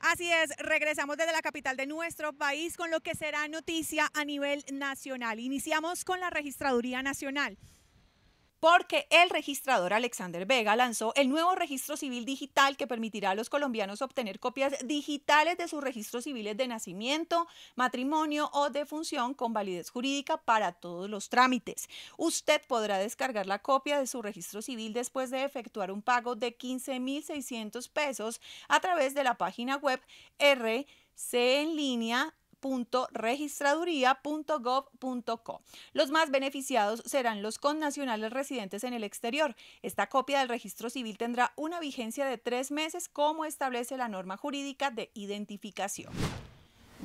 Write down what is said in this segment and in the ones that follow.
Así es, regresamos desde la capital de nuestro país con lo que será noticia a nivel nacional. Iniciamos con la Registraduría Nacional porque el registrador Alexander Vega lanzó el nuevo registro civil digital que permitirá a los colombianos obtener copias digitales de sus registros civiles de nacimiento, matrimonio o de función con validez jurídica para todos los trámites. Usted podrá descargar la copia de su registro civil después de efectuar un pago de 15.600 pesos a través de la página web RC en línea www.registraduría.gov.co. Los más beneficiados serán los connacionales residentes en el exterior. Esta copia del registro civil tendrá una vigencia de tres meses como establece la norma jurídica de identificación.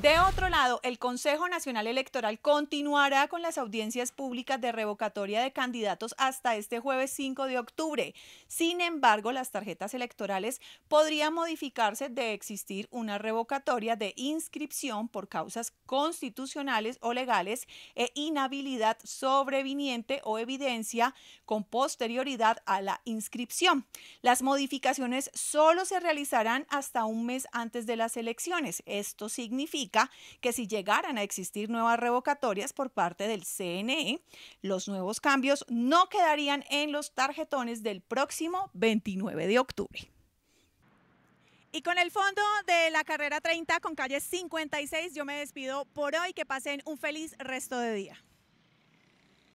De otro lado, el Consejo Nacional Electoral continuará con las audiencias públicas de revocatoria de candidatos hasta este jueves 5 de octubre. Sin embargo, las tarjetas electorales podrían modificarse de existir una revocatoria de inscripción por causas constitucionales o legales e inhabilidad sobreviniente o evidencia con posterioridad a la inscripción. Las modificaciones solo se realizarán hasta un mes antes de las elecciones. Esto significa que si llegaran a existir nuevas revocatorias por parte del CNE, los nuevos cambios no quedarían en los tarjetones del próximo 29 de octubre. Y con el fondo de la carrera 30 con calle 56, yo me despido por hoy. Que pasen un feliz resto de día.